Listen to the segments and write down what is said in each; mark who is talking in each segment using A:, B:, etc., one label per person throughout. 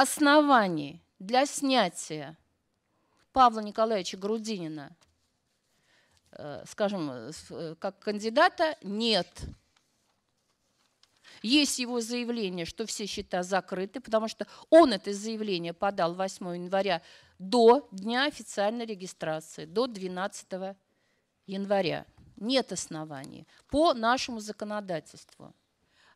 A: оснований для снятия Павла Николаевича Грудинина, э, скажем, э, как кандидата, нет. Есть его заявление, что все счета закрыты, потому что он это заявление подал 8 января до дня официальной регистрации, до 12 января. Нет оснований по нашему законодательству.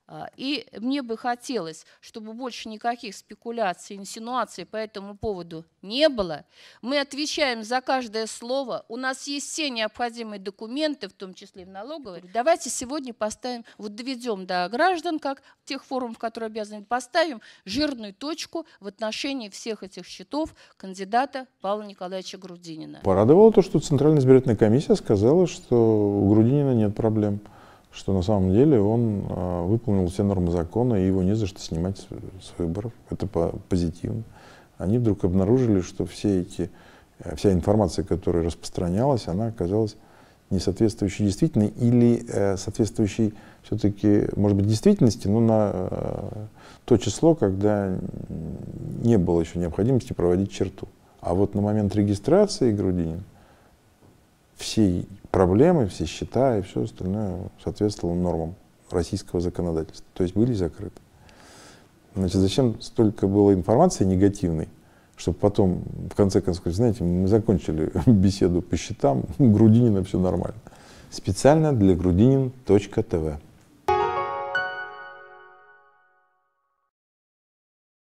A: А, и мне бы хотелось, чтобы больше никаких спекуляций, инсинуаций по этому поводу не было. Мы отвечаем за каждое слово. У нас есть все необходимые документы, в том числе и в налоговой. Давайте сегодня поставим, вот доведем до граждан, как тех форумов, которые обязаны, поставим жирную точку в отношении всех этих счетов кандидата Павла Николаевича Грудинина.
B: Порадовало то, что Центральная избирательная комиссия сказала, что у Грудинина нет проблем что на самом деле он э, выполнил все нормы закона, и его не за что снимать с, с выборов. Это по позитивно. Они вдруг обнаружили, что все эти, э, вся информация, которая распространялась, она оказалась не соответствующей действительной или э, соответствующей все-таки, может быть, действительности, но на э, то число, когда не было еще необходимости проводить черту. А вот на момент регистрации Грудинин всей проблемы, все счета и все остальное соответствовало нормам российского законодательства. То есть были закрыты. Значит, зачем столько было информации негативной, чтобы потом, в конце концов, сказать, знаете, мы закончили беседу по счетам, у Грудинина все нормально. Специально для грудинин.тв.